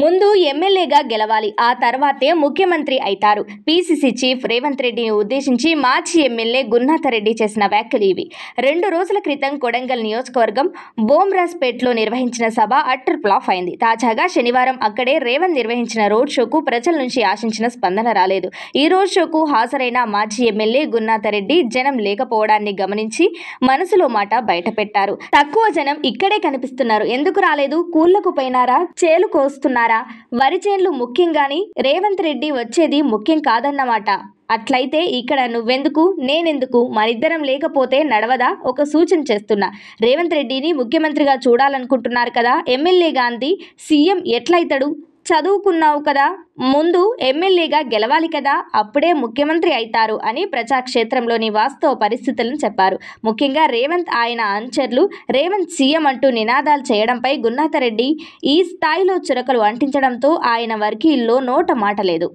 ముందు ఎమ్మెల్యేగా గెలవాలి ఆ తర్వాతే ముఖ్యమంత్రి అవుతారు పీసీసీ చీఫ్ రేవంత్ రెడ్డిని ఉద్దేశించి మాజీ ఎమ్మెల్యే గున్నాథరెడ్డి చేసిన వ్యాఖ్యలు ఇవి రెండు రోజుల క్రితం కొడంగల్ నియోజకవర్గం బోమ్రాజ్పేట్లో నిర్వహించిన సభ అట్టర్ ఫ్లాప్ అయింది తాజాగా శనివారం అక్కడే రేవంత్ నిర్వహించిన రోడ్ షోకు ప్రజల నుంచి ఆశించిన స్పందన రాలేదు ఈ రోడ్ షోకు హాజరైన మాజీ ఎమ్మెల్యే గున్నాథరెడ్డి జనం లేకపోవడాన్ని గమనించి మనసులో మాట బయటపెట్టారు తక్కువ జనం ఇక్కడే కనిపిస్తున్నారు ఎందుకు రాలేదు కూళ్లకు పోయినారా చేలు కోస్తున్నారు మిత్రులారా వరి చేన్లు ముఖ్యం గాని రేవంత్ రెడ్డి వచ్చేది ముఖ్యం కాదన్నమాట అట్లయితే ఇక్కడ నువ్వెందుకు నేనెందుకు మరిద్దరం లేకపోతే నడవదా ఒక సూచన చేస్తున్నా రేవంత్ రెడ్డిని ముఖ్యమంత్రిగా చూడాలనుకుంటున్నారు కదా ఎమ్మెల్యే గాంధీ సీఎం ఎట్లయితడు చదువుకున్నావు కదా ముందు ఎమ్మెల్యేగా గెలవాలి కదా అప్పుడే ముఖ్యమంత్రి అవుతారు అని ప్రజాక్షేత్రంలోని వాస్తవ పరిస్థితులను చెప్పారు ముఖ్యంగా రేవంత్ ఆయన అనుచరులు రేవంత్ సీఎం అంటూ నినాదాలు చేయడంపై గున్నాథరెడ్డి ఈ స్థాయిలో చురకలు అంటించడంతో ఆయన వర్గీయుల్లో నోట మాట లేదు